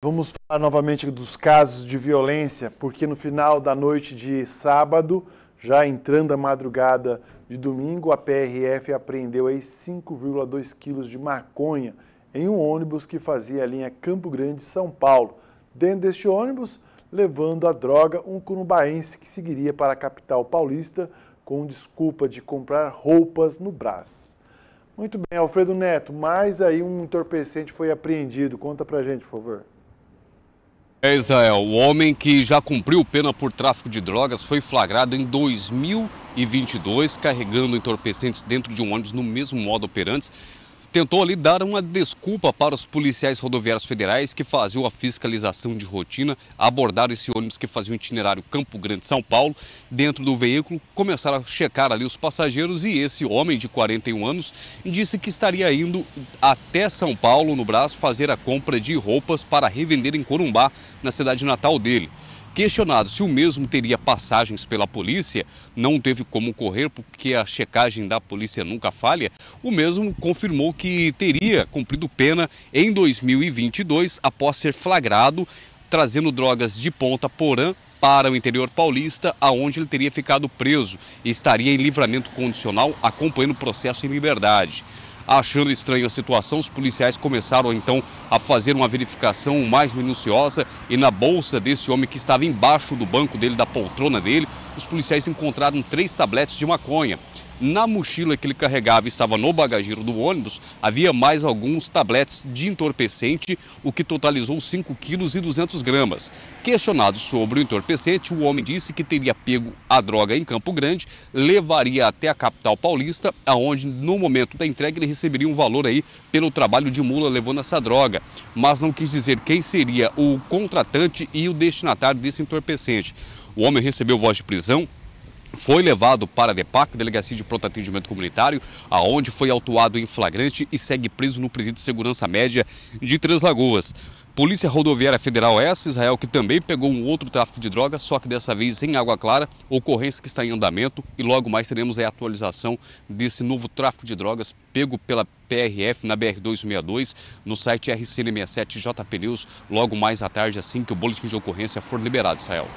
Vamos falar novamente dos casos de violência, porque no final da noite de sábado, já entrando a madrugada de domingo, a PRF apreendeu 5,2 quilos de maconha em um ônibus que fazia a linha Campo Grande São Paulo. Dentro deste ônibus, levando a droga, um curumbaense que seguiria para a capital paulista com desculpa de comprar roupas no Brás. Muito bem, Alfredo Neto, mais aí um entorpecente foi apreendido. Conta pra gente, por favor. É, Israel, o homem que já cumpriu pena por tráfico de drogas foi flagrado em 2022 carregando entorpecentes dentro de um ônibus no mesmo modo operantes tentou ali dar uma desculpa para os policiais rodoviários federais que faziam a fiscalização de rotina, abordaram esse ônibus que fazia o um itinerário Campo Grande São Paulo, dentro do veículo, começaram a checar ali os passageiros e esse homem de 41 anos disse que estaria indo até São Paulo, no braço, fazer a compra de roupas para revender em Corumbá, na cidade natal dele. Questionado se o mesmo teria passagens pela polícia, não teve como correr porque a checagem da polícia nunca falha, o mesmo confirmou que teria cumprido pena em 2022 após ser flagrado trazendo drogas de Ponta Porã para o interior paulista, aonde ele teria ficado preso e estaria em livramento condicional acompanhando o processo em liberdade. Achando estranha a situação, os policiais começaram então a fazer uma verificação mais minuciosa e na bolsa desse homem que estava embaixo do banco dele, da poltrona dele, os policiais encontraram três tabletes de maconha. Na mochila que ele carregava estava no bagageiro do ônibus, havia mais alguns tabletes de entorpecente, o que totalizou 5 quilos e 200 gramas. Questionado sobre o entorpecente, o homem disse que teria pego a droga em Campo Grande, levaria até a capital paulista, aonde no momento da entrega ele receberia um valor aí pelo trabalho de mula levando essa droga, mas não quis dizer quem seria o contratante e o destinatário desse entorpecente. O homem recebeu voz de prisão, foi levado para a DEPAC, Delegacia de Pronto Atendimento Comunitário, aonde foi autuado em flagrante e segue preso no presídio de segurança média de Três Lagoas. Polícia Rodoviária Federal é S, Israel, que também pegou um outro tráfico de drogas, só que dessa vez em Água Clara, ocorrência que está em andamento e logo mais teremos a atualização desse novo tráfico de drogas pego pela PRF na BR-262, no site RCN67 JP logo mais à tarde, assim que o boletim de ocorrência for liberado, Israel.